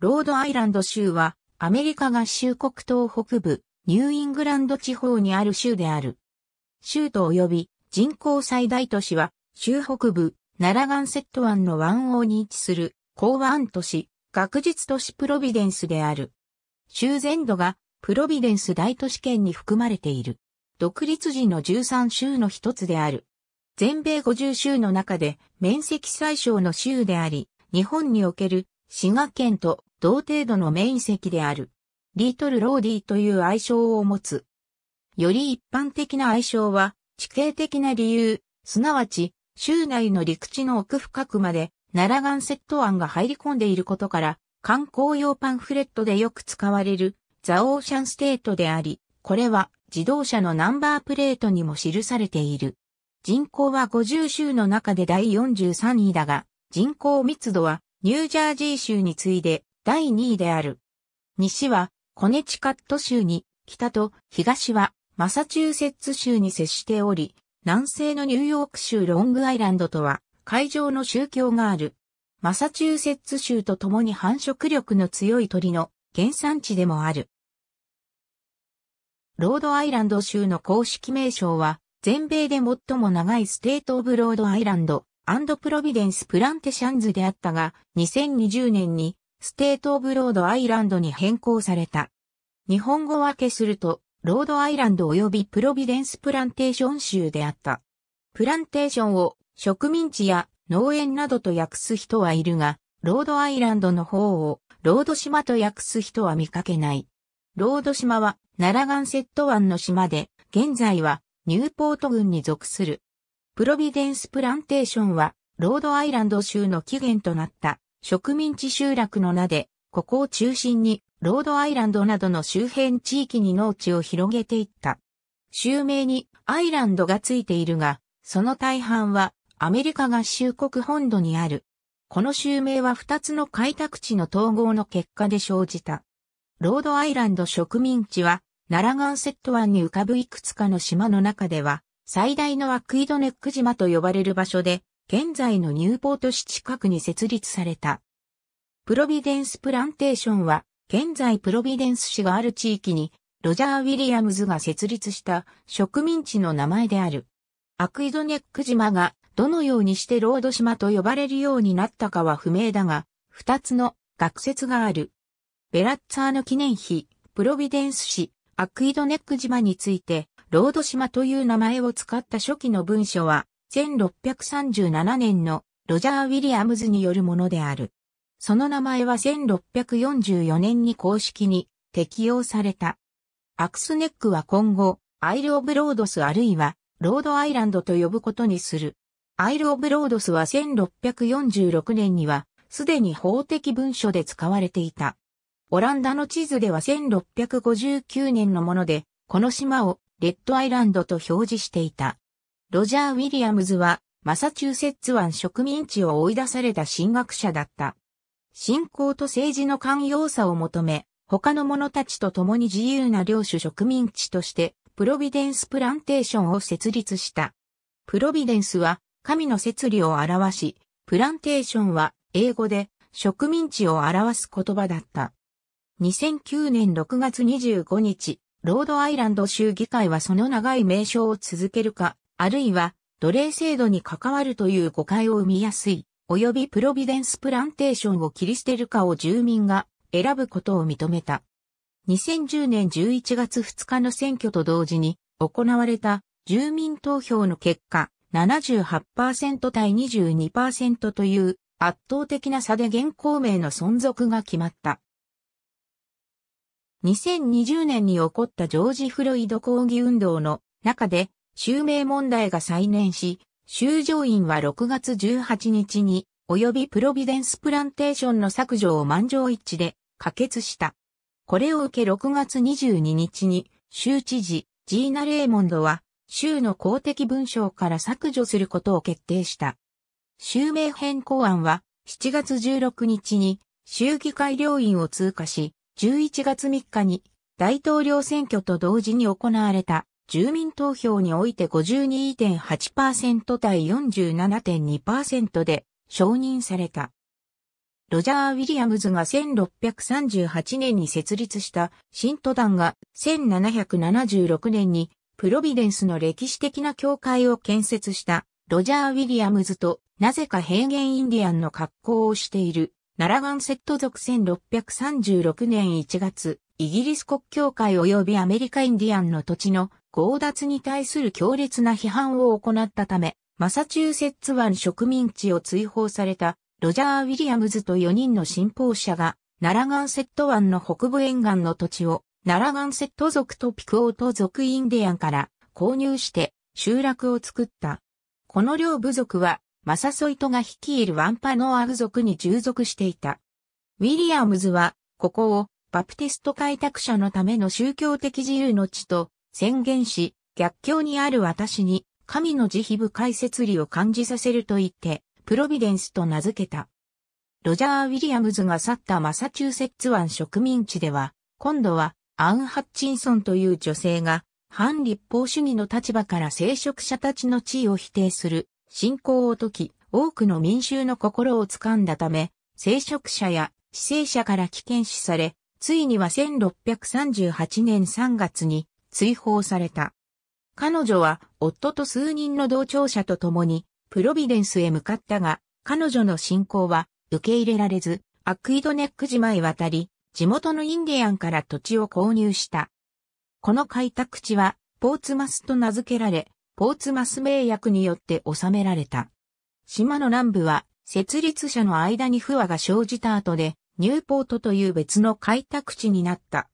ロードアイランド州は、アメリカ合衆国東北部、ニューイングランド地方にある州である。州都及び人口最大都市は、州北部、ナラガンセット湾の湾王に位置する、港湾都市、学術都市プロビデンスである。州全土が、プロビデンス大都市圏に含まれている。独立時の13州の一つである。全米50州の中で面積最小の州であり、日本における滋賀県と同程度の面積である。リートルローディという愛称を持つ。より一般的な愛称は、地形的な理由、すなわち、州内の陸地の奥深くまで、ナラガンセット案が入り込んでいることから、観光用パンフレットでよく使われる、ザ・オーシャンステートであり、これは自動車のナンバープレートにも記されている。人口は50州の中で第43位だが、人口密度はニュージャージー州に次いで第2位である。西はコネチカット州に、北と東はマサチューセッツ州に接しており、南西のニューヨーク州ロングアイランドとは、海上の宗教がある。マサチューセッツ州と共に繁殖力の強い鳥の原産地でもある。ロードアイランド州の公式名称は、全米で最も長いステート・オブ・ロード・アイランド、プロビデンス・プランテシャンズであったが、2020年にステート・オブ・ロード・アイランドに変更された。日本語分けすると、ロード・アイランド及びプロビデンス・プランテーション州であった。プランテーションを植民地や農園などと訳す人はいるが、ロード・アイランドの方をロード島と訳す人は見かけない。ロード島はナラガンセット湾の島で、現在はニューポート郡に属する。プロビデンス・プランテーションはロードアイランド州の起源となった植民地集落の名で、ここを中心に、ロードアイランドなどの周辺地域に農地を広げていった。州名にアイランドがついているが、その大半はアメリカ合衆国本土にある。この州名は2つの開拓地の統合の結果で生じた。ロードアイランド植民地は、ナラガンセット湾に浮かぶいくつかの島の中では、最大のアクイドネック島と呼ばれる場所で、現在のニューポート市近くに設立された。プロビデンスプランテーションは、現在プロビデンス市がある地域に、ロジャー・ウィリアムズが設立した植民地の名前である。アクイドネック島がどのようにしてロード島と呼ばれるようになったかは不明だが、二つの学説がある。ベラッツァーの記念碑、プロビデンス市、アクイドネック島について、ロード島という名前を使った初期の文書は、1637年のロジャー・ウィリアムズによるものである。その名前は1644年に公式に適用された。アクスネックは今後、アイル・オブ・ロードスあるいは、ロードアイランドと呼ぶことにする。アイル・オブ・ロードスは1646年には、すでに法的文書で使われていた。オランダの地図では1659年のもので、この島をレッドアイランドと表示していた。ロジャー・ウィリアムズは、マサチューセッツ湾植民地を追い出された神学者だった。信仰と政治の寛容さを求め、他の者たちと共に自由な領主植民地として、プロビデンスプランテーションを設立した。プロビデンスは、神の摂理を表し、プランテーションは、英語で、植民地を表す言葉だった。2009年6月25日、ロードアイランド州議会はその長い名称を続けるか、あるいは奴隷制度に関わるという誤解を生みやすい、及びプロビデンスプランテーションを切り捨てるかを住民が選ぶことを認めた。2010年11月2日の選挙と同時に行われた住民投票の結果78%対22%という圧倒的な差で現行名の存続が決まった。2020年に起こったジョージ・フロイド抗議運動の中で襲名問題が再燃し、修上院は6月18日に、及びプロビデンスプランテーションの削除を満場一致で可決した。これを受け6月22日に、州知事、ジーナ・レーモンドは、州の公的文章から削除することを決定した。州名変更案は、7月16日に、州議会両院を通過し、11月3日に、大統領選挙と同時に行われた住民投票において52.8%対47.2%で承認された。ロジャー・ウィリアムズが1638年に設立した新都団が1776年にプロビデンスの歴史的な教会を建設したロジャー・ウィリアムズとなぜか平原インディアンの格好をしているナラガンセット族1636年1月イギリス国教会及びアメリカインディアンの土地の強奪に対する強烈な批判を行ったため、マサチューセッツ湾植民地を追放されたロジャー・ウィリアムズと4人の信奉者が、ナラガンセット湾の北部沿岸の土地を、ナラガンセット族とピクオート族インディアンから購入して集落を作った。この両部族は、マサソイトが率いるワンパノアグ族に従属していた。ウィリアムズは、ここをバプテスト開拓者のための宗教的自由の地と宣言し、逆境にある私に、神の慈悲深い説理を感じさせると言って、プロビデンスと名付けた。ロジャー・ウィリアムズが去ったマサチューセッツ湾植民地では、今度はアン・ハッチンソンという女性が、反立法主義の立場から聖職者たちの地位を否定する信仰を解き、多くの民衆の心を掴んだため、聖職者や死生者から危険視され、ついには1638年3月に追放された。彼女は夫と数人の同調者と共にプロビデンスへ向かったが、彼女の信仰は受け入れられず、アクイドネック島へ渡り、地元のインディアンから土地を購入した。この開拓地は、ポーツマスと名付けられ、ポーツマス名役によって収められた。島の南部は、設立者の間に不和が生じた後で、ニューポートという別の開拓地になった。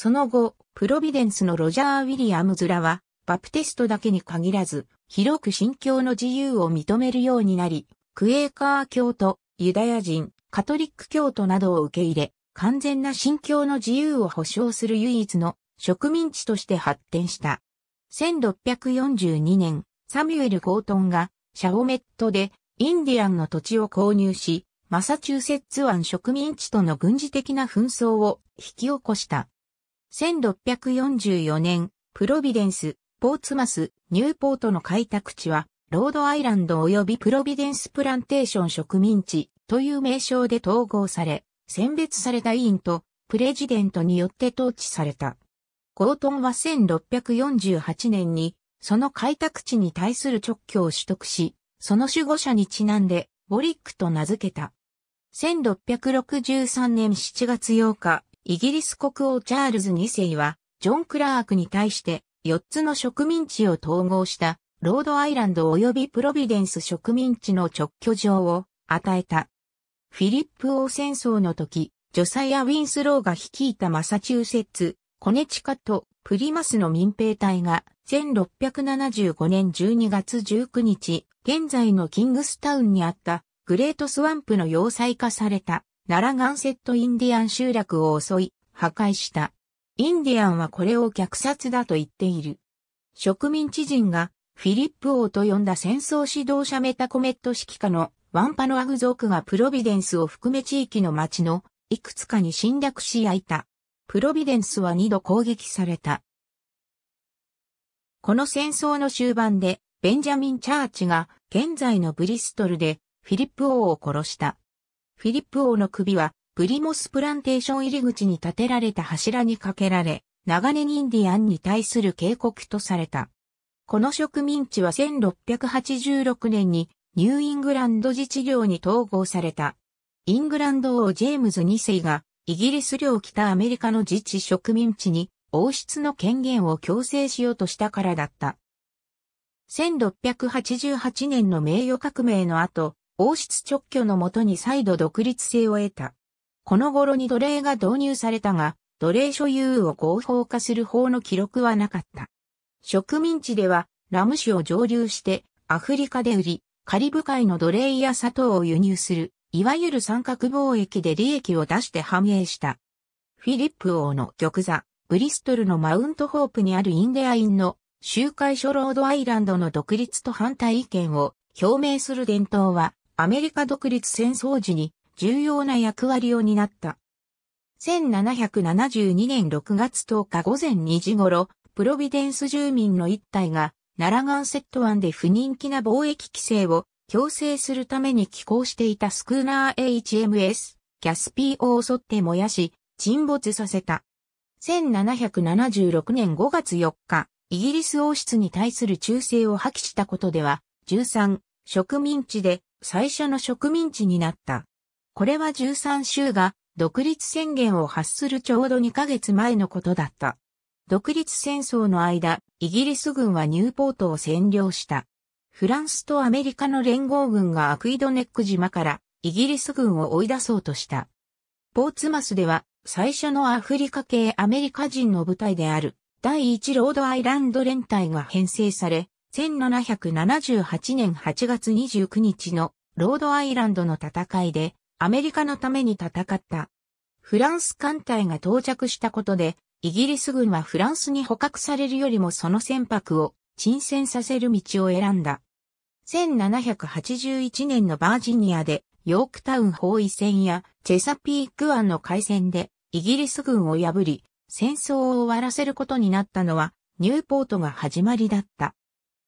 その後、プロビデンスのロジャー・ウィリアムズらは、バプテストだけに限らず、広く信教の自由を認めるようになり、クエーカー教徒、ユダヤ人、カトリック教徒などを受け入れ、完全な信教の自由を保障する唯一の植民地として発展した。1642年、サミュエル・コートンがシャオメットでインディアンの土地を購入し、マサチューセッツ湾植民地との軍事的な紛争を引き起こした。1644年、プロビデンス、ポーツマス、ニューポートの開拓地は、ロードアイランド及びプロビデンスプランテーション植民地という名称で統合され、選別された委員とプレジデントによって統治された。ゴートンは1648年に、その開拓地に対する直居を取得し、その守護者にちなんで、ボリックと名付けた。1663年7月8日、イギリス国王チャールズ2世は、ジョン・クラークに対して、4つの植民地を統合した、ロードアイランド及びプロビデンス植民地の直居場を与えた。フィリップ王戦争の時、ジョサイア・ウィンスローが率いたマサチューセッツ、コネチカとプリマスの民兵隊が1675年12月19日、現在のキングスタウンにあったグレートスワンプの要塞化された。奈良ガンセットインディアン集落を襲い、破壊した。インディアンはこれを虐殺だと言っている。植民地人がフィリップ王と呼んだ戦争指導者メタコメット指揮下のワンパノアグ族がプロビデンスを含め地域の町のいくつかに侵略し焼いた。プロビデンスは2度攻撃された。この戦争の終盤でベンジャミン・チャーチが現在のブリストルでフィリップ王を殺した。フィリップ王の首は、プリモスプランテーション入り口に建てられた柱にかけられ、長年インディアンに対する警告とされた。この植民地は1686年にニューイングランド自治領に統合された。イングランド王ジェームズ2世がイギリス領北アメリカの自治植民地に王室の権限を強制しようとしたからだった。1688年の名誉革命の後、王室直居のもとに再度独立性を得た。この頃に奴隷が導入されたが、奴隷所有を合法化する法の記録はなかった。植民地では、ラム酒を蒸留して、アフリカで売り、カリブ海の奴隷や砂糖を輸入する、いわゆる三角貿易で利益を出して繁栄した。フィリップ王の玉座、ブリストルのマウントホープにあるインデアインの集会所ロードアイランドの独立と反対意見を表明する伝統はアメリカ独立戦争時に重要な役割を担った。1772年6月10日午前2時頃、プロビデンス住民の一体が、ナラガンセット湾で不人気な貿易規制を強制するために寄港していたスクーナー HMS、キャスピーを襲って燃やし、沈没させた。1776年5月4日、イギリス王室に対する忠誠を破棄したことでは、13、植民地で最初の植民地になった。これは13州が独立宣言を発するちょうど2ヶ月前のことだった。独立戦争の間、イギリス軍はニューポートを占領した。フランスとアメリカの連合軍がアクイドネック島からイギリス軍を追い出そうとした。ポーツマスでは最初のアフリカ系アメリカ人の部隊である第1ロードアイランド連隊が編成され、1778年8月29日のロードアイランドの戦いでアメリカのために戦った。フランス艦隊が到着したことで、イギリス軍はフランスに捕獲されるよりもその船舶を沈船させる道を選んだ。1781年のバージニアでヨークタウン包囲戦やチェサピーク湾の海戦でイギリス軍を破り戦争を終わらせることになったのはニューポートが始まりだった。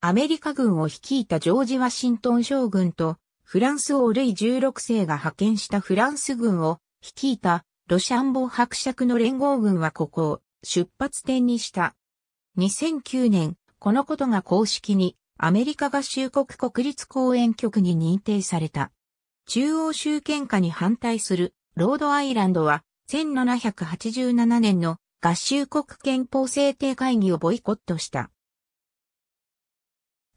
アメリカ軍を率いたジョージ・ワシントン将軍と、フランス王ルイ16世が派遣したフランス軍を率いたロシャンボ伯爵の連合軍はここを出発点にした。2009年、このことが公式にアメリカ合衆国国立公園局に認定された。中央集権下に反対するロードアイランドは1787年の合衆国憲法制定会議をボイコットした。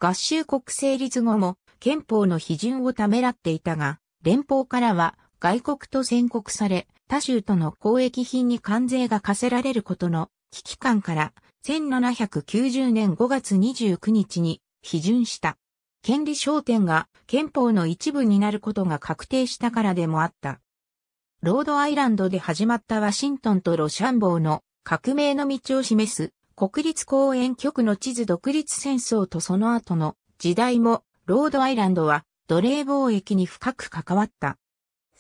合衆国成立後も憲法の批准をためらっていたが、連邦からは外国と宣告され、他州との交易品に関税が課せられることの危機感から、1790年5月29日に批准した。権利焦点が憲法の一部になることが確定したからでもあった。ロードアイランドで始まったワシントンとロシャンボーの革命の道を示す国立公園局の地図独立戦争とその後の時代も、ロードアイランドは奴隷貿易に深く関わった。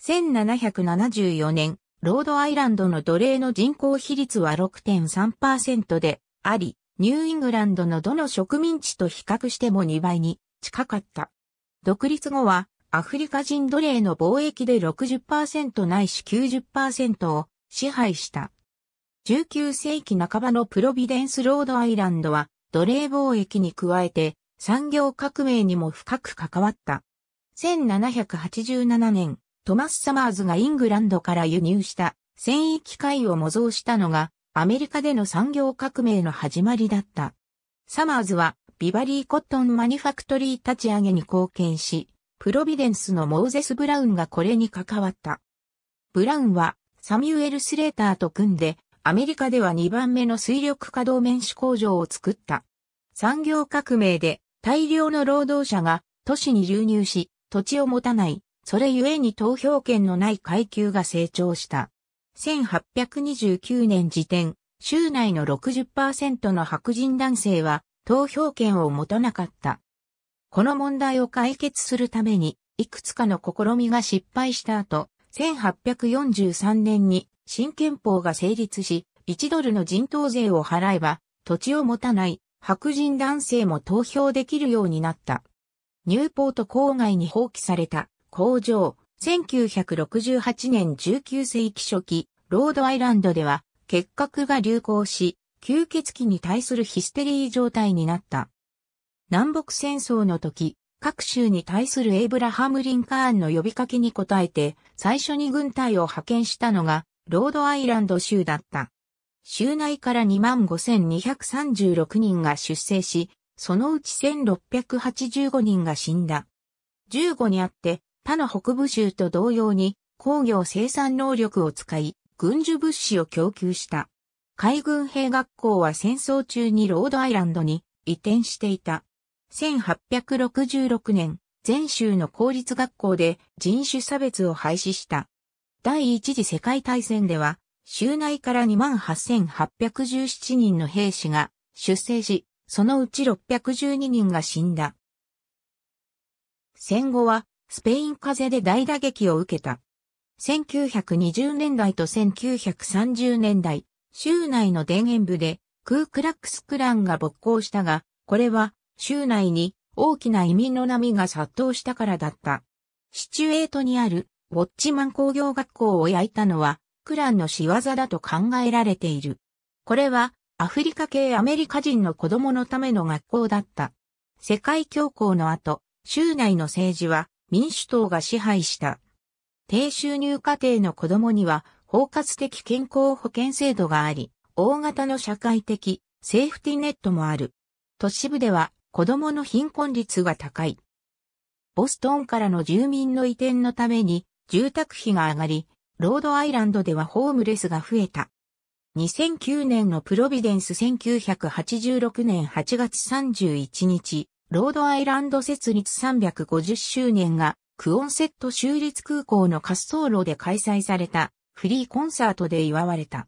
1774年、ロードアイランドの奴隷の人口比率は6.3%であり、ニューイングランドのどの植民地と比較しても2倍に近かった。独立後はアフリカ人奴隷の貿易で60%ないし90%を支配した。19世紀半ばのプロビデンスロードアイランドは奴隷貿易に加えて産業革命にも深く関わった。1787年、トマス・サマーズがイングランドから輸入した繊維機械を模造したのがアメリカでの産業革命の始まりだった。サマーズはビバリー・コットン・マニファクトリー立ち上げに貢献し、プロビデンスのモーゼス・ブラウンがこれに関わった。ブラウンはサミュエル・スレーターと組んでアメリカでは2番目の水力稼働面子工場を作った。産業革命で大量の労働者が都市に流入し、土地を持たない、それゆえに投票権のない階級が成長した。1829年時点、州内の60%の白人男性は投票権を持たなかった。この問題を解決するために、いくつかの試みが失敗した後、1843年に新憲法が成立し、1ドルの人頭税を払えば、土地を持たない白人男性も投票できるようになった。ニューポート郊外に放棄された工場、1968年19世紀初期、ロードアイランドでは、結核が流行し、吸血鬼に対するヒステリー状態になった。南北戦争の時、各州に対するエイブラハム・リンカーンの呼びかけに応えて、最初に軍隊を派遣したのが、ロードアイランド州だった。州内から25,236人が出生し、そのうち1685人が死んだ。15にあって他の北部州と同様に工業生産能力を使い、軍需物資を供給した。海軍兵学校は戦争中にロードアイランドに移転していた。1866年、全州の公立学校で人種差別を廃止した。第一次世界大戦では、州内から28,817人の兵士が出征し、そのうち612人が死んだ。戦後は、スペイン風邪で大打撃を受けた。1920年代と1930年代、州内の田園部で、クークラックスクランが勃興したが、これは、州内に大きな移民の波が殺到したからだった。シチュエートにあるウォッチマン工業学校を焼いたのは、クランの仕業だと考えられている。これは、アフリカ系アメリカ人の子供のための学校だった。世界恐慌の後、州内の政治は民主党が支配した。低収入家庭の子供には包括的健康保険制度があり、大型の社会的セーフティネットもある。都市部では子供の貧困率が高い。ボストンからの住民の移転のために住宅費が上がり、ロードアイランドではホームレスが増えた。2009年のプロビデンス1986年8月31日、ロードアイランド設立350周年がクオンセット州立空港の滑走路で開催されたフリーコンサートで祝われた。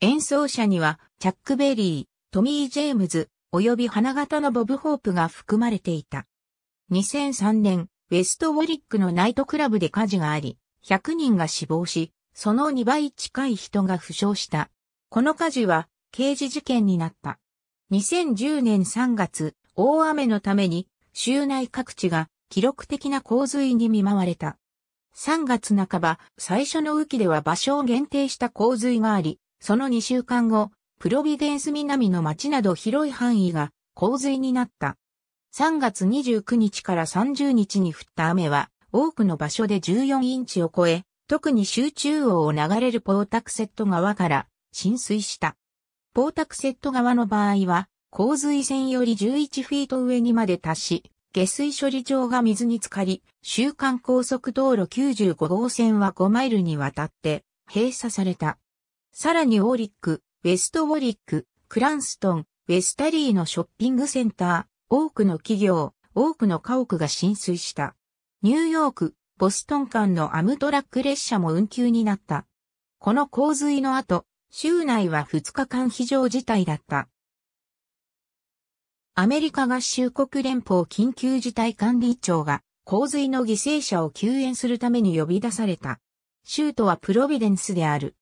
演奏者にはチャック・ベリー、トミー・ジェームズ、及び花形のボブ・ホープが含まれていた。2003年、ウェストウォリックのナイトクラブで火事があり、100人が死亡し、その2倍近い人が負傷した。この火事は刑事事件になった。2010年3月、大雨のために州内各地が記録的な洪水に見舞われた。3月半ば、最初の雨季では場所を限定した洪水があり、その2週間後、プロビデンス南の町など広い範囲が洪水になった。3月29日から30日に降った雨は、多くの場所で14インチを超え、特に集中王を流れるポータクセット側から浸水した。ポータクセット側の場合は、洪水線より11フィート上にまで達し、下水処理場が水に浸かり、週間高速道路95号線は5マイルにわたって閉鎖された。さらにオーリック、ウェストウォリック、クランストン、ウェスタリーのショッピングセンター、多くの企業、多くの家屋が浸水した。ニューヨーク、ボストン間のアムトラック列車も運休になった。この洪水の後、州内は2日間非常事態だった。アメリカ合衆国連邦緊急事態管理庁が洪水の犠牲者を救援するために呼び出された。州都はプロビデンスである。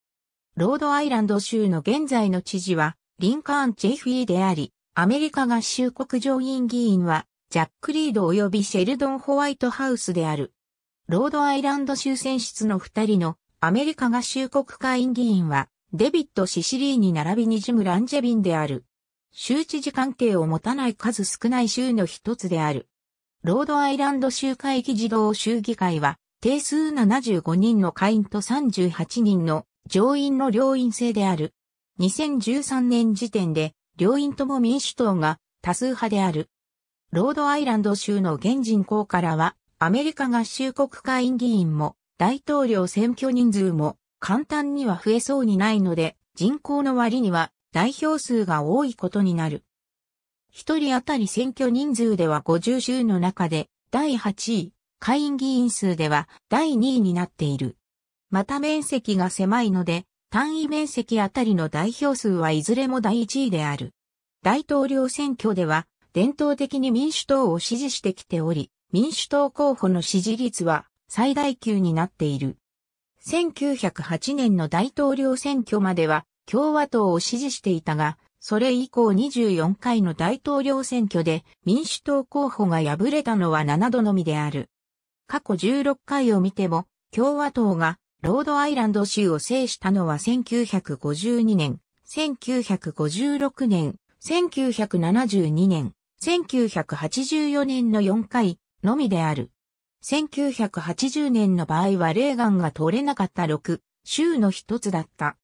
ロードアイランド州の現在の知事はリンカーン・チェフィーであり、アメリカ合衆国上院議員は、ジャック・リード及びシェルドン・ホワイトハウスである。ロードアイランド州選出の二人のアメリカ合衆国会院議員は、デビッド・シシリーに並びにジム・ランジェビンである。州知事関係を持たない数少ない州の一つである。ロードアイランド州会議児童州議会は、定数75人の会員と38人の上院の両院制である。2013年時点で両院とも民主党が多数派である。ロードアイランド州の現人口からは、アメリカ合衆国会員議員も、大統領選挙人数も、簡単には増えそうにないので、人口の割には代表数が多いことになる。一人当たり選挙人数では50州の中で第8位、会員議員数では第2位になっている。また面積が狭いので、単位面積あたりの代表数はいずれも第1位である。大統領選挙では、伝統的に民主党を支持してきており、民主党候補の支持率は最大級になっている。1908年の大統領選挙までは共和党を支持していたが、それ以降24回の大統領選挙で民主党候補が敗れたのは7度のみである。過去16回を見ても共和党がロードアイランド州を制したのは1952年、1956年、1972年、1984年の4回のみである。1980年の場合はレーガンが取れなかった6州の一つだった。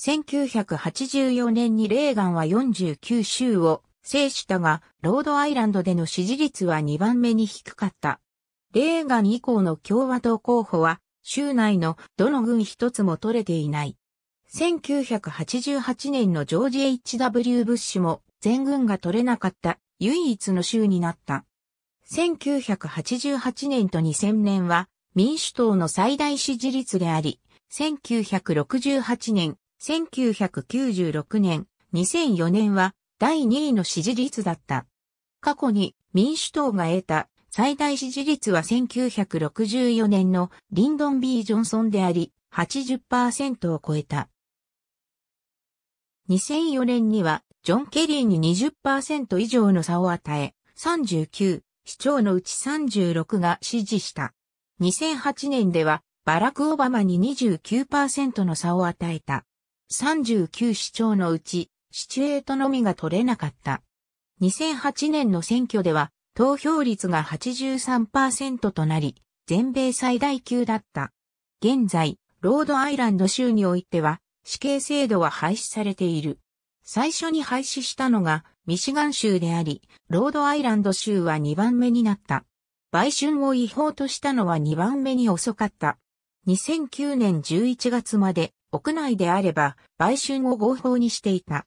1984年にレーガンは49州を制したが、ロードアイランドでの支持率は2番目に低かった。レーガン以降の共和党候補は州内のどの軍一つも取れていない。1988年のジョージ・ H.W. ブッシュも全軍が取れなかった唯一の州になった。1988年と2000年は民主党の最大支持率であり、1968年、1996年、2004年は第2位の支持率だった。過去に民主党が得た最大支持率は1964年のリンドン・ B・ ジョンソンであり、80%を超えた。2004年には、ジョン・ケリーに20%以上の差を与え、39、市長のうち36が支持した。2008年では、バラク・オバマに29%の差を与えた。39市長のうち、シチュエートのみが取れなかった。2008年の選挙では、投票率が83%となり、全米最大級だった。現在、ロードアイランド州においては、死刑制度は廃止されている。最初に廃止したのが、ミシガン州であり、ロードアイランド州は2番目になった。売春を違法としたのは2番目に遅かった。2009年11月まで屋内であれば売春を合法にしていた。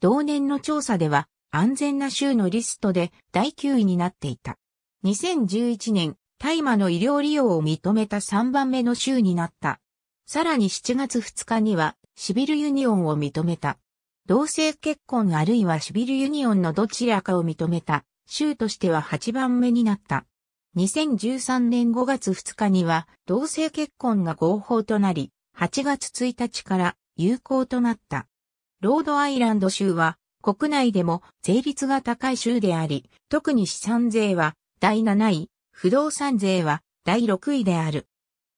同年の調査では安全な州のリストで第9位になっていた。2011年、大麻の医療利用を認めた3番目の州になった。さらに7月2日には、シビルユニオンを認めた。同性結婚あるいはシビルユニオンのどちらかを認めた、州としては8番目になった。2013年5月2日には、同性結婚が合法となり、8月1日から有効となった。ロードアイランド州は、国内でも税率が高い州であり、特に資産税は第7位、不動産税は第6位である。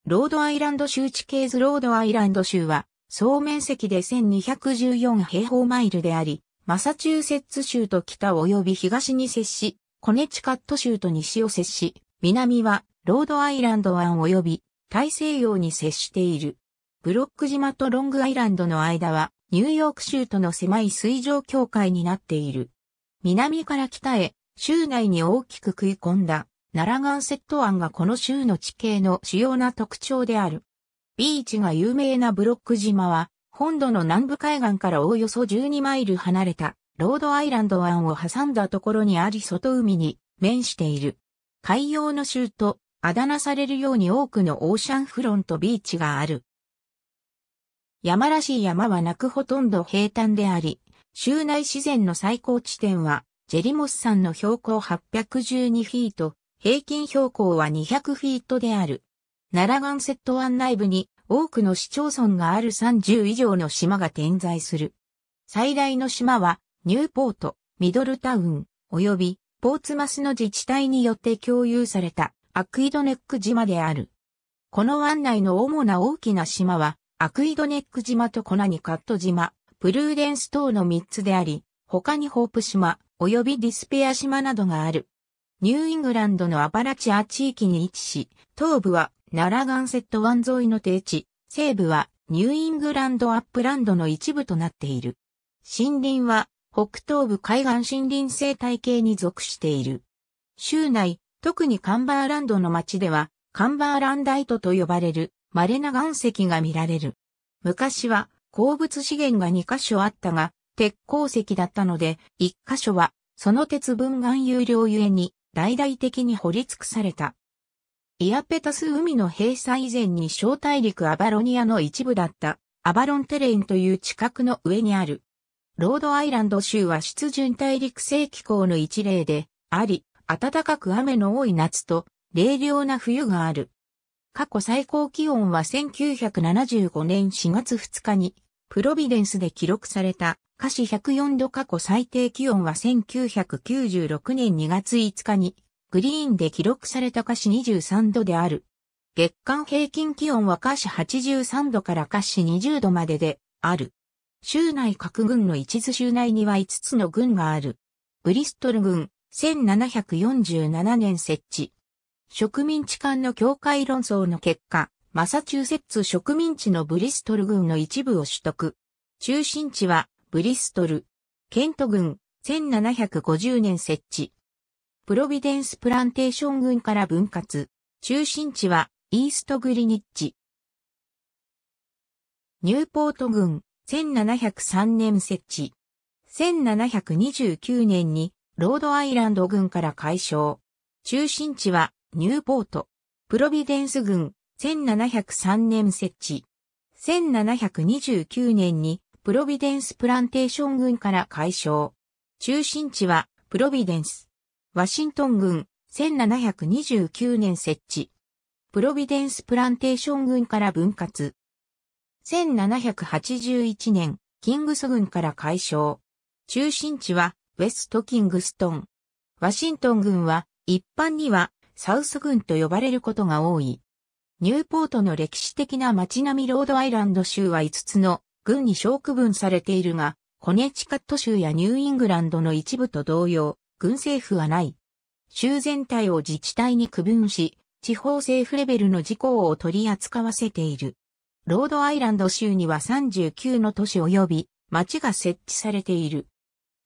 ロードアイランド州地形図ロードアイランド州は、総面積で1214平方マイルであり、マサチューセッツ州と北及び東に接し、コネチカット州と西を接し、南はロードアイランド湾及び大西洋に接している。ブロック島とロングアイランドの間はニューヨーク州との狭い水上境界になっている。南から北へ、州内に大きく食い込んだ、奈良ンセット湾がこの州の地形の主要な特徴である。ビーチが有名なブロック島は、本土の南部海岸からおおよそ12マイル離れた、ロードアイランド湾を挟んだところにあり外海に面している。海洋の州とあだ名されるように多くのオーシャンフロントビーチがある。山らしい山はなくほとんど平坦であり、州内自然の最高地点は、ジェリモス山の標高812フィート、平均標高は200フィートである。奈良岩セット湾内部に多くの市町村がある30以上の島が点在する。最大の島は、ニューポート、ミドルタウン、及び、ポーツマスの自治体によって共有された、アクイドネック島である。この湾内の主な大きな島は、アクイドネック島とコナニカット島、プルーデンス島の3つであり、他にホープ島、及びディスペア島などがある。ニューイングランドのアパラチア地域に位置し、東部はナラガンセット湾沿いの低地、西部はニューイングランドアップランドの一部となっている。森林は北東部海岸森林生態系に属している。州内、特にカンバーランドの町では、カンバーランダイトと呼ばれる稀な岩石が見られる。昔は鉱物資源が2カ所あったが、鉄鉱石だったので、1カ所はその鉄分含有量ゆえに大々的に掘り尽くされた。イアペタス海の閉鎖以前に小大陸アバロニアの一部だったアバロンテレインという地殻の上にある。ロードアイランド州は湿潤大陸性気候の一例であり、暖かく雨の多い夏と冷涼な冬がある。過去最高気温は1975年4月2日に、プロビデンスで記録された、華氏104度過去最低気温は1996年2月5日に、グリーンで記録された華氏23度である。月間平均気温は華氏83度から華氏20度までである。州内各軍の一図州内には5つの軍がある。ブリストル軍、1747年設置。植民地間の境界論争の結果、マサチューセッツ植民地のブリストル軍の一部を取得。中心地はブリストル。ケント軍、1750年設置。プロビデンスプランテーション軍から分割。中心地はイーストグリニッジ。ニューポート軍、1703年設置。1729年にロードアイランド軍から解消。中心地はニューポート、プロビデンス軍、1703年設置。1729年にプロビデンスプランテーション軍から解消。中心地はプロビデンス。ワシントン軍、1729年設置。プロビデンスプランテーション軍から分割。1781年、キングス軍から解消。中心地はウェストキングストン。ワシントン軍は一般にはサウス郡と呼ばれることが多い。ニューポートの歴史的な街並みロードアイランド州は5つの郡に小区分されているが、コネチカット州やニューイングランドの一部と同様、郡政府はない。州全体を自治体に区分し、地方政府レベルの事項を取り扱わせている。ロードアイランド州には39の都市及び町が設置されている。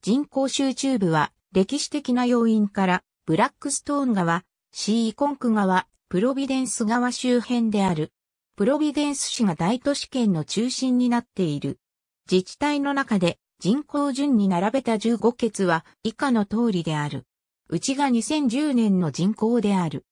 人口集中部は歴史的な要因からブラックストーン川、シーコンク川、プロビデンス川周辺である。プロビデンス市が大都市圏の中心になっている。自治体の中で人口順に並べた15ケは以下の通りである。うちが2010年の人口である。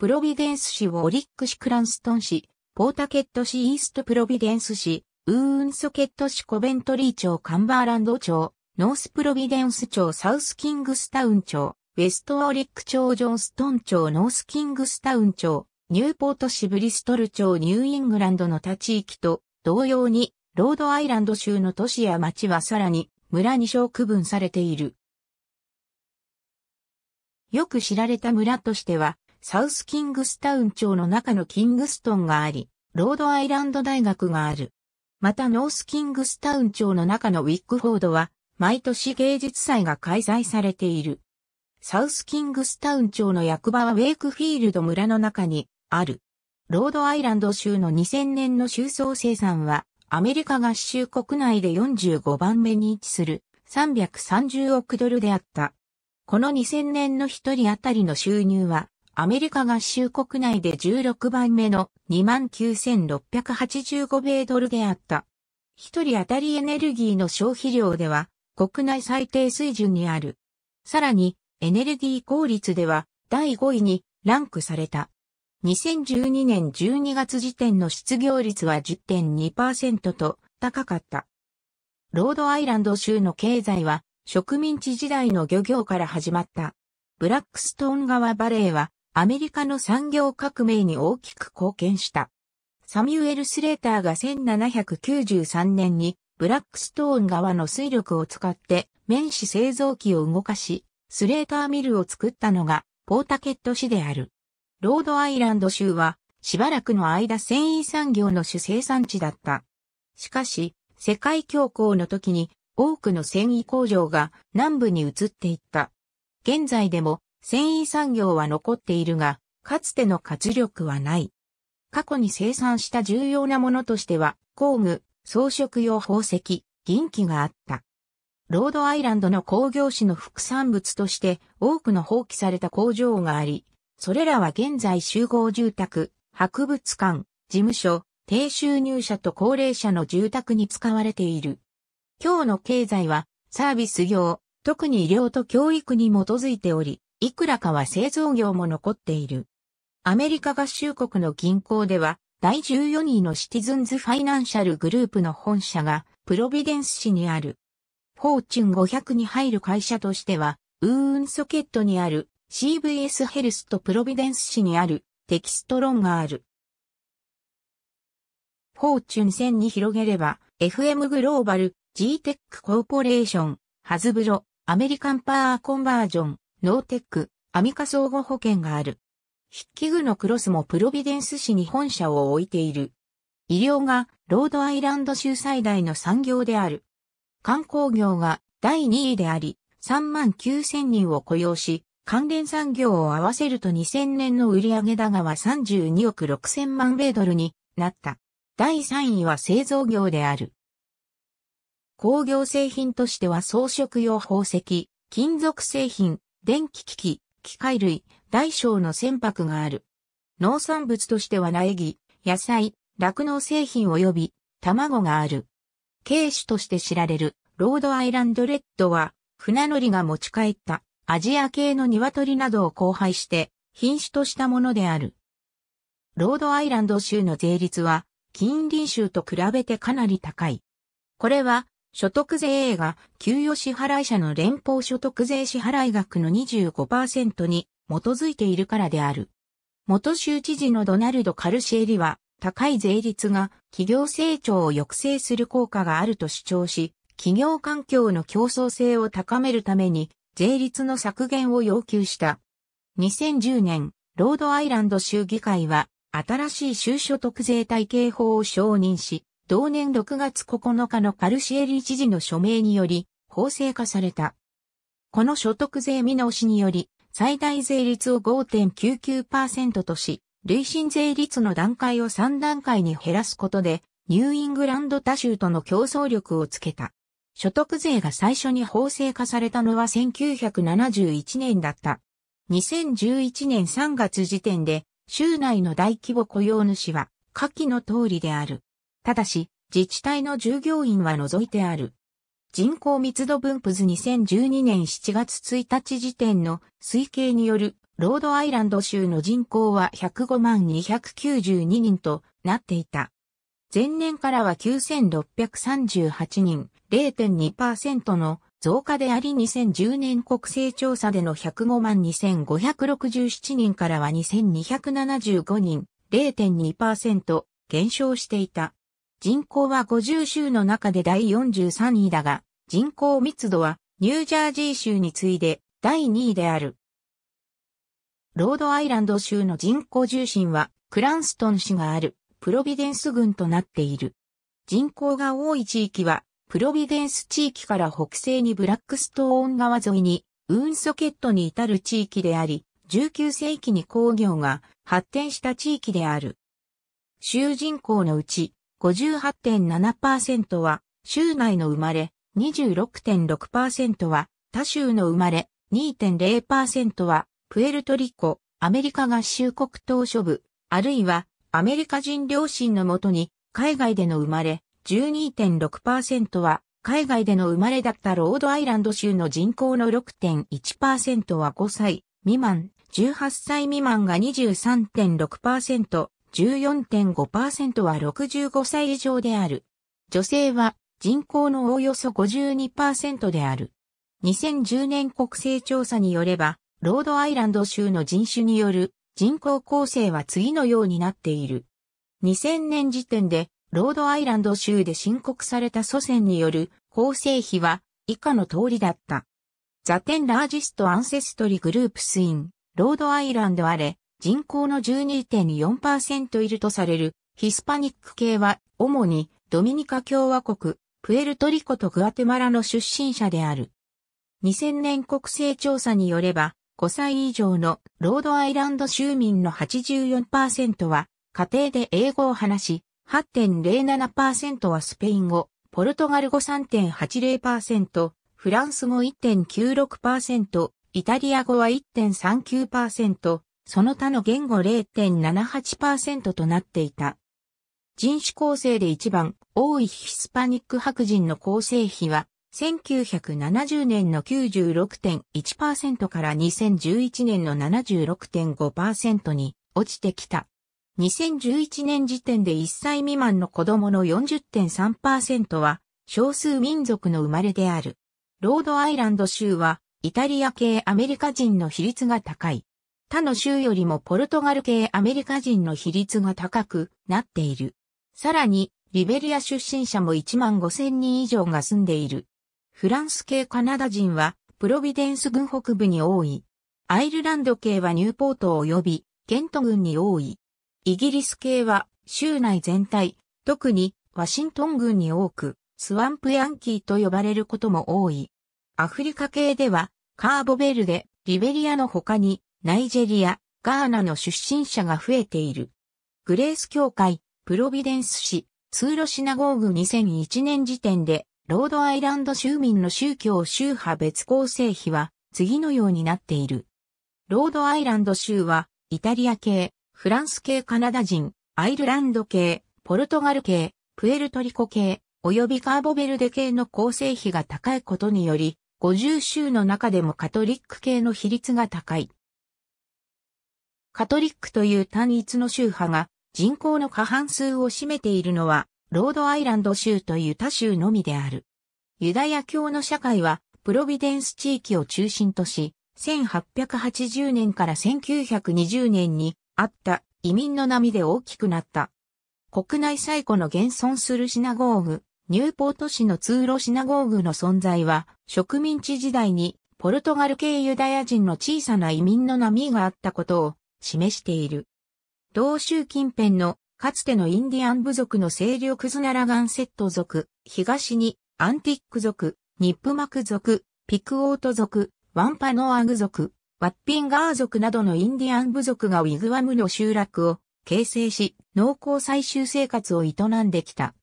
プロビデンス市をオリック市クランストン市、ポータケット市イーストプロビデンス市、ウーンソケット市コベントリー町カンバーランド町、ノースプロビデンス町サウスキングスタウン町、ウェストオリック町ジョンストン町ノースキングスタウン町、ニューポート市ブリストル町ニューイングランドの他地域と同様に、ロードアイランド州の都市や町はさらに村に小区分されている。よく知られた村としては、サウスキングスタウン町の中のキングストンがあり、ロードアイランド大学がある。またノースキングスタウン町の中のウィックフォードは、毎年芸術祭が開催されている。サウスキングスタウン町の役場はウェイクフィールド村の中にある。ロードアイランド州の2000年の収総生産は、アメリカ合衆国内で45番目に位置する330億ドルであった。この2000年の一人当たりの収入は、アメリカ合衆国内で16番目の29,685米ドルであった。一人当たりエネルギーの消費量では、国内最低水準にある。さらに、エネルギー効率では第5位にランクされた。2012年12月時点の失業率は10.2%と高かった。ロードアイランド州の経済は植民地時代の漁業から始まった。ブラックストーン川バレーはアメリカの産業革命に大きく貢献した。サミュエル・スレーターが1793年にブラックストーン川の水力を使って面子製造機を動かし、スレーターミルを作ったのがポータケット市である。ロードアイランド州はしばらくの間繊維産業の主生産地だった。しかし、世界恐慌の時に多くの繊維工場が南部に移っていった。現在でも繊維産業は残っているが、かつての活力はない。過去に生産した重要なものとしては、工具、装飾用宝石、銀器があった。ロードアイランドの工業市の副産物として多くの放棄された工場があり、それらは現在集合住宅、博物館、事務所、低収入者と高齢者の住宅に使われている。今日の経済はサービス業、特に医療と教育に基づいており、いくらかは製造業も残っている。アメリカ合衆国の銀行では、第14位のシティズンズ・ファイナンシャルグループの本社が、プロビデンス市にある。フォーチュン500に入る会社としては、ウーンソケットにある CVS ヘルスとプロビデンス市にあるテキストロンがある。フォーチュン1000に広げれば、FM グローバル、G-TEC コーポレーション、ハズブロ、アメリカンパーコンバージョン、ノーテック、アミカ相互保険がある。筆記具のクロスもプロビデンス市に本社を置いている。医療がロードアイランド州最大の産業である。観光業が第2位であり、3万9000人を雇用し、関連産業を合わせると2000年の売上高は32億6000万米ドルになった。第3位は製造業である。工業製品としては装飾用宝石、金属製品、電気機器、機械類、大小の船舶がある。農産物としては苗木、野菜、酪農製品及び卵がある。警視として知られるロードアイランドレッドは、船乗りが持ち帰ったアジア系の鶏などを交配して品種としたものである。ロードアイランド州の税率は、近隣州と比べてかなり高い。これは、所得税が給与支払い者の連邦所得税支払額の25%に基づいているからである。元州知事のドナルド・カルシエリは、高い税率が企業成長を抑制する効果があると主張し、企業環境の競争性を高めるために税率の削減を要求した。2010年、ロードアイランド州議会は新しい州所得税体系法を承認し、同年6月9日のパルシエリ知事の署名により法制化された。この所得税見直しにより、最大税率を5.99%とし、累進税率の段階を3段階に減らすことで、ニューイングランド他州との競争力をつけた。所得税が最初に法制化されたのは1971年だった。2011年3月時点で、州内の大規模雇用主は、下記の通りである。ただし、自治体の従業員は除いてある。人口密度分布図2012年7月1日時点の推計によるロードアイランド州の人口は105万292人となっていた。前年からは9638人、0.2%の増加であり2010年国勢調査での105万2567人からは2275人、0.2%減少していた。人口は50州の中で第43位だが、人口密度はニュージャージー州に次いで第2位である。ロードアイランド州の人口重心は、クランストン市がある、プロビデンス郡となっている。人口が多い地域は、プロビデンス地域から北西にブラックストーン川沿いに、ウーンソケットに至る地域であり、19世紀に工業が発展した地域である。州人口のうち58.7%は州内の生まれ、26.6%は他州の生まれ、2.0%はプエルトリコ、アメリカ合衆国島諸部、あるいはアメリカ人両親のもとに海外での生まれ、12.6%は海外での生まれだったロードアイランド州の人口の6.1%は5歳未満、18歳未満が23.6%、14.5%は65歳以上である。女性は人口のおおよそ52%である。2010年国勢調査によれば、ロードアイランド州の人種による人口構成は次のようになっている。2000年時点で、ロードアイランド州で申告された祖先による構成比は以下の通りだった。ザテンラージストアンセストリグループスイン、ロードアイランドあれ、人口の12.4%いるとされるヒスパニック系は主にドミニカ共和国、プエルトリコとグアテマラの出身者である。2000年国勢調査によれば、5歳以上のロードアイランド州民の84%は家庭で英語を話し、8.07%はスペイン語、ポルトガル語3.80%、フランス語1.96%、イタリア語は1.39%、その他の言語0.78%となっていた。人種構成で一番多いヒスパニック白人の構成比は1970年の96.1%から2011年の76.5%に落ちてきた。2011年時点で1歳未満の子供の40.3%は少数民族の生まれである。ロードアイランド州はイタリア系アメリカ人の比率が高い。他の州よりもポルトガル系アメリカ人の比率が高くなっている。さらに、リベリア出身者も1万5千人以上が住んでいる。フランス系カナダ人は、プロビデンス軍北部に多い。アイルランド系はニューポート及び、ケント軍に多い。イギリス系は、州内全体、特に、ワシントン軍に多く、スワンプヤンキーと呼ばれることも多い。アフリカ系では、カーボベルデ、リベリアの他に、ナイジェリア、ガーナの出身者が増えている。グレース協会、プロビデンス市、通路シナゴーグ2001年時点でロードアイランド州民の宗教宗派別構成比は次のようになっている。ロードアイランド州はイタリア系、フランス系カナダ人、アイルランド系、ポルトガル系、プエルトリコ系、及びカーボベルデ系の構成比が高いことにより、50州の中でもカトリック系の比率が高い。カトリックという単一の宗派が人口の過半数を占めているのはロードアイランド州とユタ州のみである。ユダヤ教の社会は、プロビデンス地域を中心とし、1880年から1920年にあった移民の波で大きくなった。国内最古の現存するシナゴーグ、ニューポート市の通路シナゴーグの存在は、植民地時代にポルトガル系ユダヤ人の小さな移民の波があったことを示している。同州近辺のかつてのインディアン部族の勢力ズナラガンセット族、東にアンティック族、ニップマク族、ピクオート族、ワンパノアグ族、ワッピンガー族などのインディアン部族がウィグワムの集落を形成し、農耕採集生活を営んできた。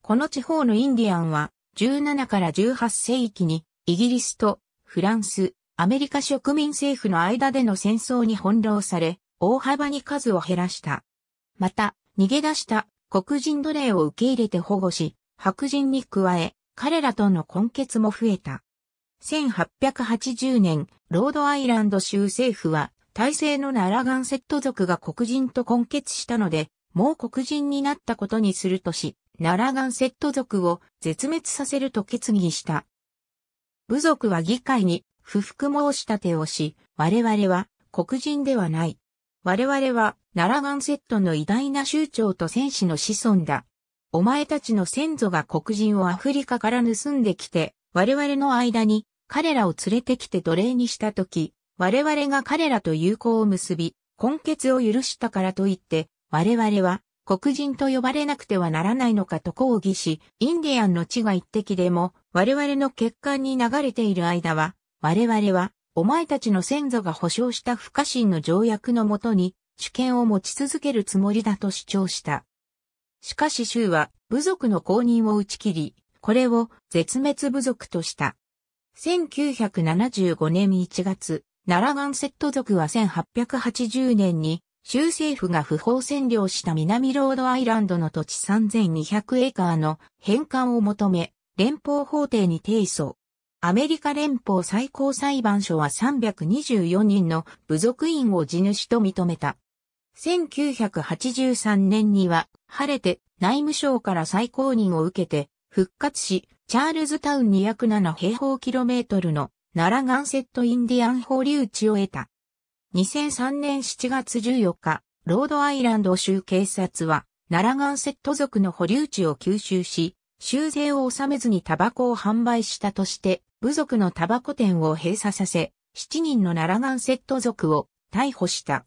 この地方のインディアンは、17から18世紀に、イギリスとフランス、アメリカ植民政府の間での戦争に翻弄され、大幅に数を減らした。また、逃げ出した黒人奴隷を受け入れて保護し、白人に加え、彼らとの根結も増えた。1880年、ロードアイランド州政府は、体制のナラガンセット族が黒人と根結したので、もう黒人になったことにするとし、ナラガンセット族を絶滅させると決議した。部族は議会に不服申し立てをし、我々は黒人ではない。我々は、ナラガンセットの偉大な州長と戦士の子孫だ。お前たちの先祖が黒人をアフリカから盗んできて、我々の間に彼らを連れてきて奴隷にしたとき、我々が彼らと友好を結び、根血を許したからといって、我々は黒人と呼ばれなくてはならないのかと抗議し、インディアンの血が一滴でも我々の血管に流れている間は、我々はお前たちの先祖が保障した不可侵の条約のもとに主権を持ち続けるつもりだと主張した。しかし州は部族の公認を打ち切り、これを絶滅部族とした。1975年1月、奈良ガンセット族は1880年に州政府が不法占領した南ロードアイランドの土地3200エーカーの返還を求め、連邦法廷に提訴。アメリカ連邦最高裁判所は324人の部族員を地主と認めた。1983年には、晴れて内務省から再公認を受けて、復活し、チャールズタウン207平方キロメートルのナラガンセットインディアン保留地を得た。2003年7月14日、ロードアイランド州警察は、ナラガンセット族の保留地を吸収し、修税を納めずにタバコを販売したとして、部族のタバコ店を閉鎖させ、7人のナラガンセット族を逮捕した。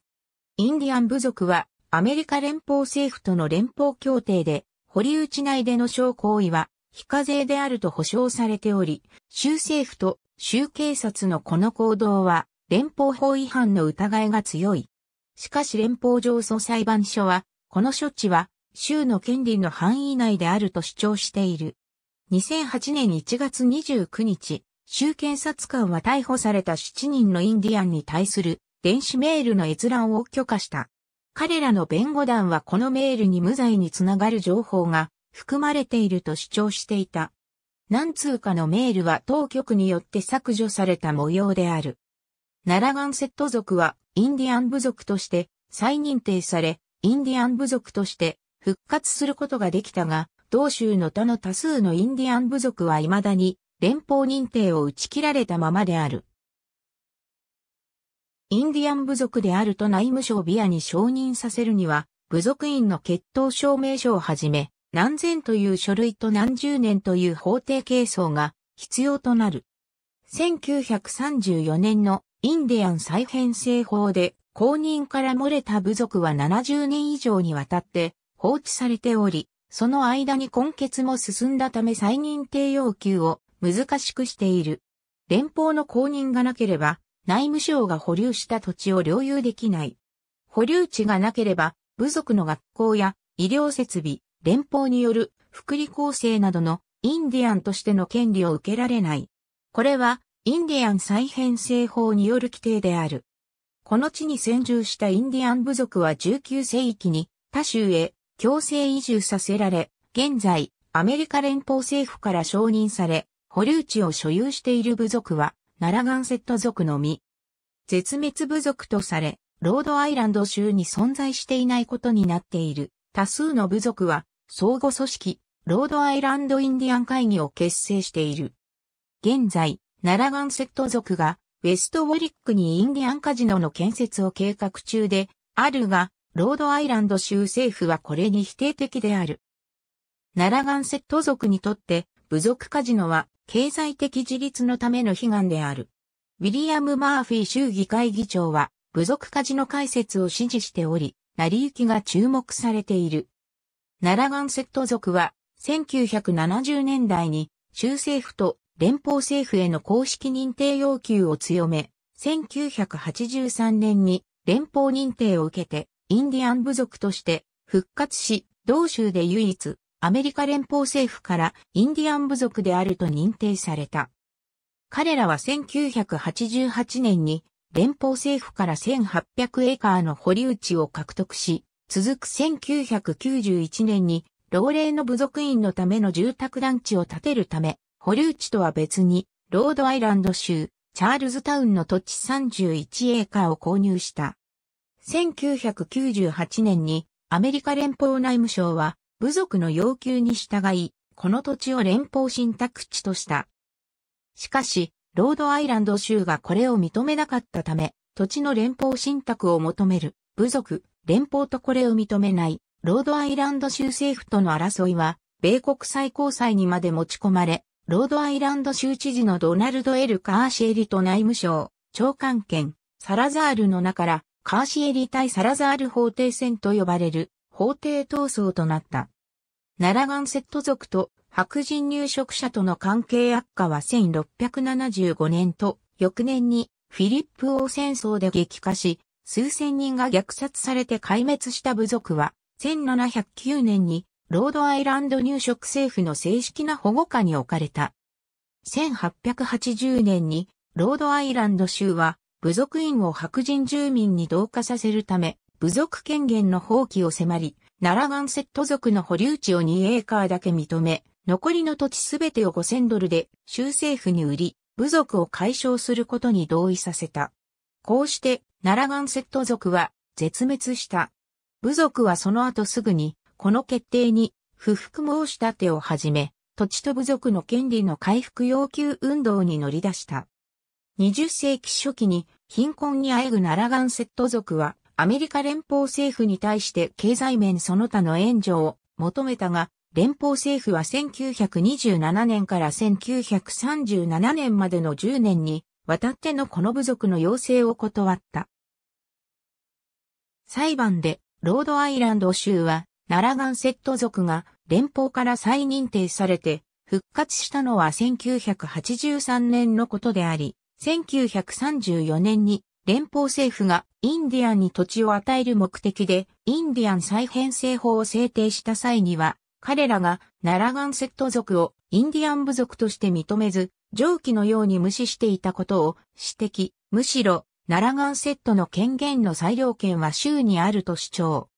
インディアン部族はアメリカ連邦政府との連邦協定で、堀内内での小行為は非課税であると保障されており、州政府と州警察のこの行動は連邦法違反の疑いが強い。しかし連邦上訴裁判所は、この処置は州の権利の範囲内であると主張している。2008年1月29日、州検察官は逮捕された7人のインディアンに対する電子メールの閲覧を許可した。彼らの弁護団はこのメールに無罪につながる情報が含まれていると主張していた。何通かのメールは当局によって削除された模様である。ナラガンセット族はインディアン部族として再認定され、インディアン部族として復活することができたが、同州の他の多数のインディアン部族は未だに連邦認定を打ち切られたままである。インディアン部族であると内務省ビアに承認させるには、部族員の血統証明書をはじめ、何千という書類と何十年という法定係争が必要となる。1934年のインディアン再編成法で公認から漏れた部族は70年以上にわたって放置されており、その間に根結も進んだため再認定要求を難しくしている。連邦の公認がなければ、内務省が保留した土地を領有できない。保留地がなければ、部族の学校や医療設備、連邦による福利厚生などのインディアンとしての権利を受けられない。これはインディアン再編成法による規定である。この地に先住したインディアン部族は19世紀に他州へ強制移住させられ、現在、アメリカ連邦政府から承認され、保留地を所有している部族は、ナラガンセット族のみ。絶滅部族とされ、ロードアイランド州に存在していないことになっている多数の部族は、相互組織、ロードアイランドインディアン会議を結成している。現在、ナラガンセット族が、ウェストウォリックにインディアンカジノの建設を計画中で、あるが、ロードアイランド州政府はこれに否定的である。ナラガンセット族にとって部族カジノは経済的自立のための悲願である。ウィリアム・マーフィー州議会議長は部族カジノ開設を支持しており、成り行きが注目されている。ナラガンセット族は1970年代に州政府と連邦政府への公式認定要求を強め、1983年に連邦認定を受けてインディアン部族として復活し、同州で唯一、アメリカ連邦政府からインディアン部族であると認定された。彼らは1988年に連邦政府から1800エーカーの保留地を獲得し、続く1991年に老齢の部族員のための住宅団地を建てるため、保留地とは別にロードアイランド州チャールズタウンの土地31エーカーを購入した。1998年にアメリカ連邦内務省は部族の要求に従い、この土地を連邦信託地とした。しかし、ロードアイランド州がこれを認めなかったため、土地の連邦信託を求める部族、連邦とこれを認めないロードアイランド州政府との争いは、米国最高裁にまで持ち込まれ、ロードアイランド州知事のドナルド・エル・カーシェリと内務省、長官権、サラザールの名から、カーシエリ対サラザール法廷戦と呼ばれる法廷闘争となった。ナラガンセット族と白人入植者との関係悪化は1675年と翌年にフィリップ王戦争で激化し、数千人が虐殺されて壊滅した部族は、1709年にロードアイランド入植政府の正式な保護下に置かれた。1880年にロードアイランド州は部族員を白人住民に同化させるため、部族権限の放棄を迫り、ナラガンセット族の保留地を2エーカーだけ認め、残りの土地すべてを5000ドルで州政府に売り、部族を解消することに同意させた。こうして、ナラガンセット族は絶滅した。部族はその後すぐに、この決定に不服申し立てを始め、土地と部族の権利の回復要求運動に乗り出した。20世紀初期に貧困にあえぐナラガンセット族は、アメリカ連邦政府に対して経済面その他の援助を求めたが、連邦政府は1927年から1937年までの10年に渡ってのこの部族の要請を断った。裁判でロードアイランド州はナラガンセット族が連邦から再認定されて復活したのは1983年のことであり、1934年に連邦政府がインディアンに土地を与える目的でインディアン再編成法を制定した際には彼らがナラガンセット族をインディアン部族として認めず上記のように無視していたことを指摘、むしろナラガンセットの権限の裁量権は州にあると主張。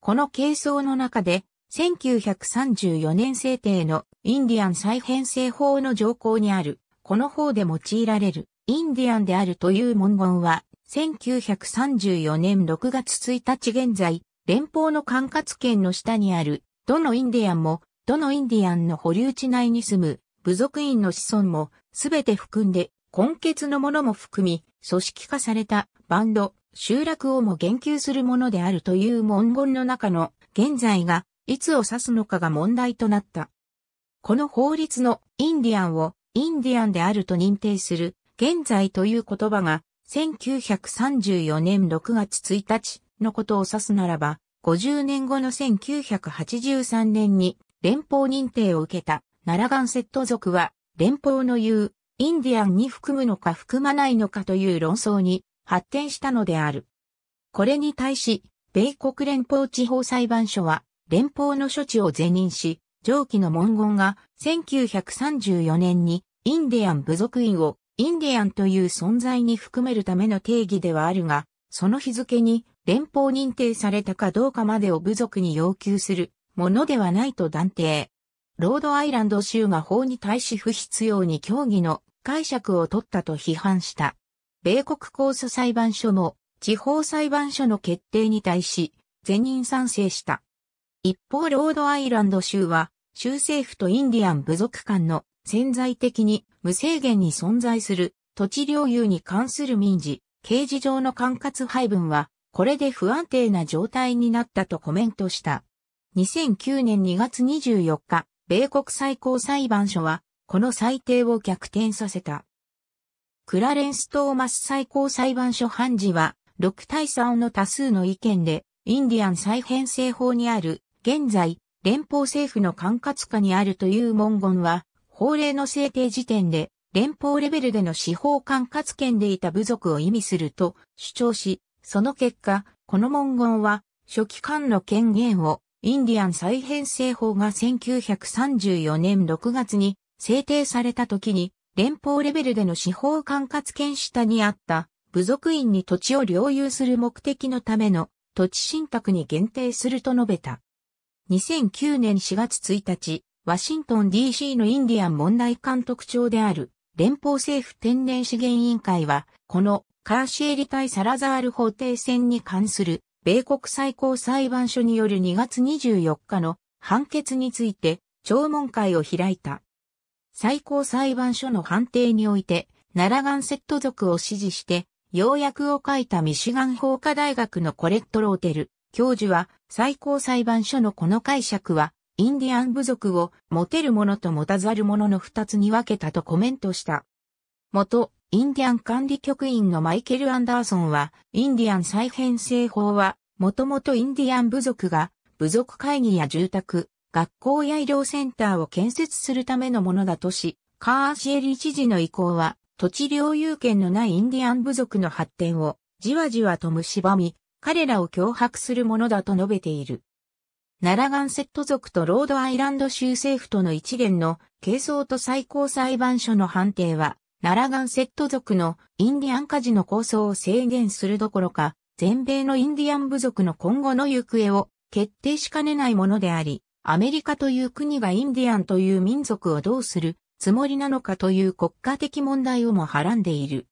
この係争の中で1934年制定のインディアン再編成法の条項にあるこの方で用いられるインディアンであるという文言は、1934年6月1日現在、連邦の管轄権の下にある、どのインディアンも、どのインディアンの保留地内に住む、部族員の子孫も、すべて含んで、根血のものも含み、組織化されたバンド、集落をも言及するものであるという文言の中の現在がいつを指すのかが問題となった。この法律のインディアンをインディアンであると認定する、現在という言葉が、1934年6月1日のことを指すならば、50年後の1983年に連邦認定を受けたナラガンセット族は連邦の言うインディアンに含むのか含まないのかという論争に発展したのである。これに対し、米国連邦地方裁判所は連邦の処置を是認し、上記の文言が1934年にインディアン部族員をインディアンという存在に含めるための定義ではあるが、その日付に連邦認定されたかどうかまでを部族に要求するものではないと断定。ロードアイランド州が法に対し不必要に協議の解釈を取ったと批判した。米国控訴裁判所も地方裁判所の決定に対し、全員賛成した。一方ロードアイランド州は州政府とインディアン部族間の潜在的に無制限に存在する土地領有に関する民事、刑事上の管轄配分はこれで不安定な状態になったとコメントした。2009年2月24日、米国最高裁判所はこの裁定を逆転させた。クラレンス・トーマス最高裁判所判事は6対3の多数の意見でインディアン再編成法にある現在、連邦政府の管轄下にあるという文言は、法令の制定時点で、連邦レベルでの司法管轄権でいた部族を意味すると主張し、その結果、この文言は、初期間の権限を、インディアン再編成法が1934年6月に制定された時に、連邦レベルでの司法管轄権下にあった部族員に土地を領有する目的のための土地信託に限定すると述べた。2009年4月1日、ワシントン DC のインディアン問題監督庁である連邦政府天然資源委員会は、このカーシエリ対サラザール法廷戦に関する米国最高裁判所による2月24日の判決について聴聞会を開いた。最高裁判所の判定において、ナラガンセット族を支持して、要約を書いたミシガン法科大学のコレット・ローテル、教授は最高裁判所のこの解釈はインディアン部族を持てる者と持たざる者の二つに分けたとコメントした。元、インディアン管理局員のマイケル・アンダーソンは、インディアン再編成法は、もともとインディアン部族が、部族会議や住宅、学校や医療センターを建設するためのものだとし、カーシエリ知事の意向は、土地領有権のないインディアン部族の発展を、じわじわと蝕み、彼らを脅迫するものだと述べている。ナラガンセット族とロードアイランド州政府との一連の係争と最高裁判所の判定は、ナラガンセット族のインディアンカジの構想を制限するどころか、全米のインディアン部族の今後の行方を決定しかねないものであり、アメリカという国がインディアンという民族をどうするつもりなのかという国家的問題をもはらんでいる。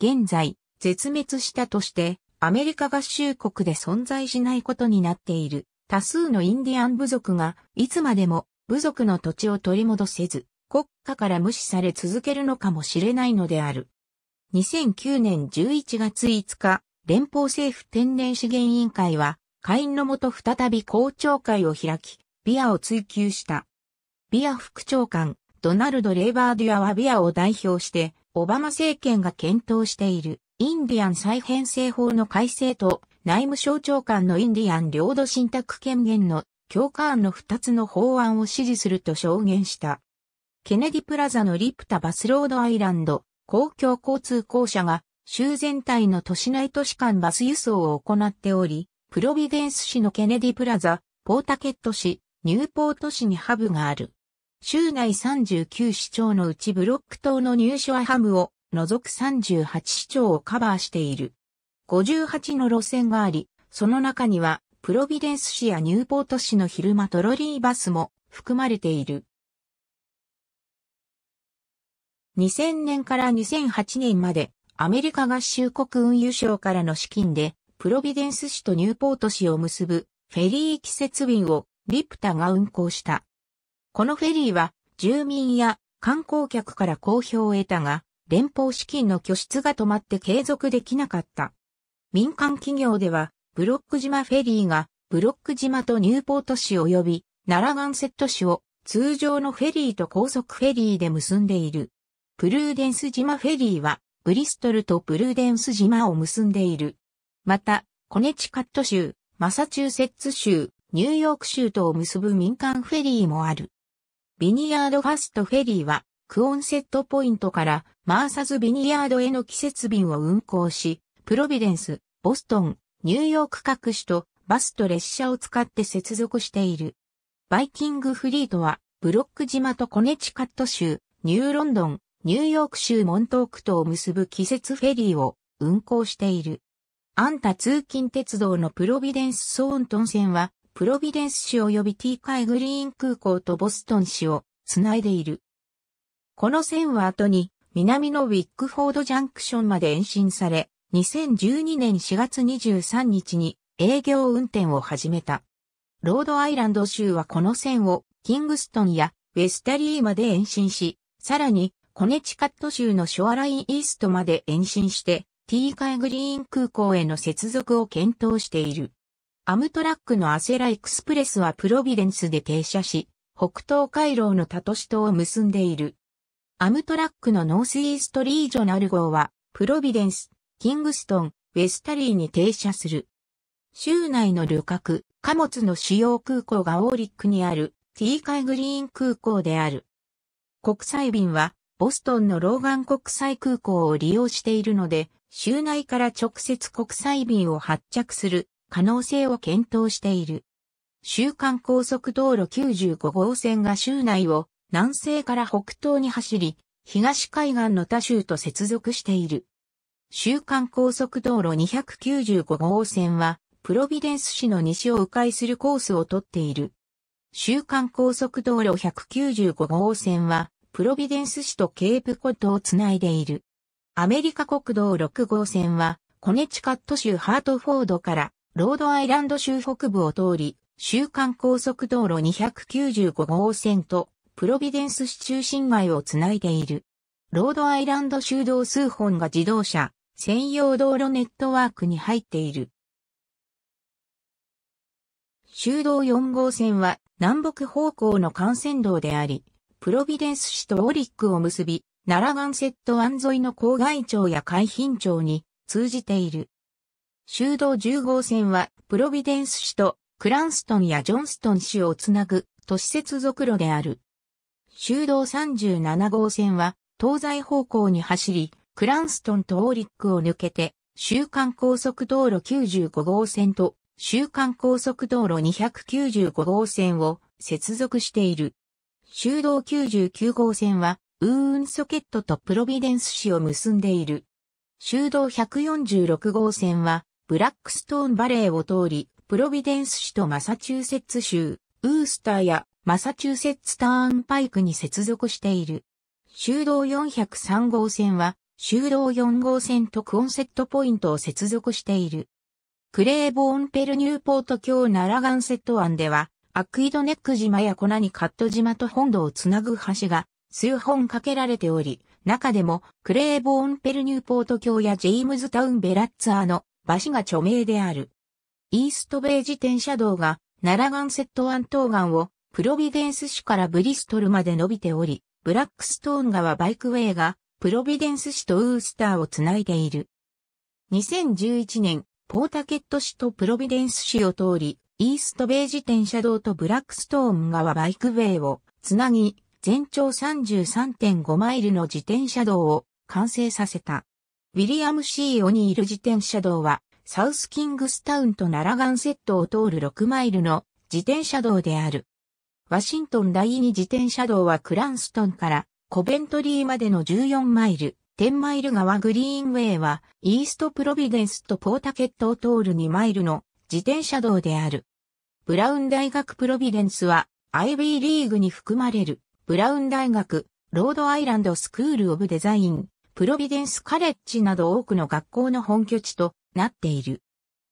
現在、絶滅したとして、アメリカ合衆国で存在しないことになっている多数のインディアン部族がいつまでも部族の土地を取り戻せず国家から無視され続けるのかもしれないのである。2009年11月5日、連邦政府天然資源委員会は会員のもと再び公聴会を開き、ビアを追求した。ビア副長官、ドナルド・レーバーデュアはビアを代表して、オバマ政権が検討しているインディアン再編成法の改正と内務省長官のインディアン領土信託権限の強化案の2つの法案を支持すると証言した。ケネディプラザのリプタバスロードアイランド公共交通公社が州全体の都市内都市間バス輸送を行っており、プロビデンス市のケネディプラザ、ポータケット市、ニューポート市にハブがある。州内39市町のうちブロック島のニューシアハムを除く38市町をカバーしている。58の路線があり、その中には、プロビデンス市やニューポート市の昼間トロリーバスも含まれている。2000年から2008年まで、アメリカ合衆国運輸省からの資金で、プロビデンス市とニューポート市を結ぶフェリー季節便をリプタが運行した。このフェリーは住民や観光客から好評を得たが、連邦資金の拠出が止まって継続できなかった。民間企業では、ブロック島フェリーが、ブロック島とニューポート市及び、ナラガンセット市を、通常のフェリーと高速フェリーで結んでいる。プルーデンス島フェリーは、ブリストルとプルーデンス島を結んでいる。また、コネチカット州、マサチューセッツ州、ニューヨーク州とを結ぶ民間フェリーもある。ビニヤードファストフェリーは、クオンセットポイントからマーサズビニヤードへの季節便を運行し、プロビデンス、ボストン、ニューヨーク各市とバスと列車を使って接続している。バイキングフリートは、ブロック島とコネチカット州、ニューロンドン、ニューヨーク州モントークとを結ぶ季節フェリーを運行している。アンタ通勤鉄道のプロビデンス・ソーントン線は、プロビデンス市及びティーカイグリーン空港とボストン市をつないでいる。この線は後に南のウィックフォードジャンクションまで延伸され、2012年4月23日に営業運転を始めた。ロードアイランド州はこの線をキングストンやウェスタリーまで延伸し、さらにコネチカット州のショアラインイーストまで延伸して、ティーカイグリーン空港への接続を検討している。アムトラックのアセラエクスプレスはプロビデンスで停車し、北東回廊のタトシ島を結んでいる。アムトラックのノースイーストリージョナル号は、プロビデンス、キングストン、ウェスタリーに停車する。州内の旅客、貨物の主要空港がオーリックにある、ティーカイグリーン空港である。国際便は、ボストンのローガン国際空港を利用しているので、州内から直接国際便を発着する可能性を検討している。週間高速道路95号線が州内を南西から北東に走り、東海岸の他州と接続している。週間高速道路295号線は、プロビデンス市の西を迂回するコースをとっている。週間高速道路195号線は、プロビデンス市とケープコットをつないでいる。アメリカ国道6号線は、コネチカット州ハートフォードから、ロードアイランド州北部を通り、週間高速道路295号線とプロビデンス市中心街をつないでいる。ロードアイランド州道数本が自動車専用道路ネットワークに入っている。州道4号線は南北方向の幹線道であり、プロビデンス市とオリックを結び、奈良岩セット湾沿いの郊外町や海浜町に通じている。州道10号線はプロビデンス市とクランストンやジョンストン市をつなぐ都市接続路である。修道37号線は東西方向に走り、クランストンとオーリックを抜けて、週間高速道路95号線と週間高速道路295号線を接続している。修道99号線は、ウーンソケットとプロビデンス市を結んでいる。修道146号線は、ブラックストーンバレーを通り、プロビデンス市とマサチューセッツ州、ウースターやマサチューセッツターンパイクに接続している。修道403号線は、修道4号線とクオンセットポイントを接続している。クレーボーンペルニューポート橋ナラガンセット湾では、アクイドネック島やコナニカット島と本土をつなぐ橋が数本かけられており、中でもクレーボーンペルニューポート橋やジェイムズタウンベラッツァーの橋が著名である。イーストベイ自転車道がナラガンセット湾東岸をプロビデンス市からブリストルまで伸びており、ブラックストーン川バイクウェイが、プロビデンス市とウースターをつないでいる。2011年、ポータケット市とプロビデンス市を通り、イーストベイ自転車道とブラックストーン川バイクウェイをつなぎ、全長33.5マイルの自転車道を完成させた。ウィリアム C・ オニール自転車道は、サウスキングスタウンとナラガンセットを通る6マイルの自転車道である。ワシントン第二自転車道はクランストンからコベントリーまでの14マイル、10マイル側グリーンウェイはイーストプロビデンスとポータケットを通る2マイルの自転車道である。ブラウン大学プロビデンスは IB リーグに含まれるブラウン大学ロードアイランドスクールオブデザインプロビデンスカレッジなど多くの学校の本拠地となっている。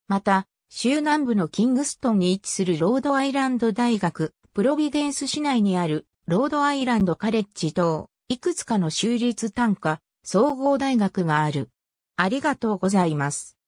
また、州南部のキングストンに位置するロードアイランド大学プロビデンス市内にあるロードアイランドカレッジ等、いくつかの州立単科、総合大学がある。ありがとうございます。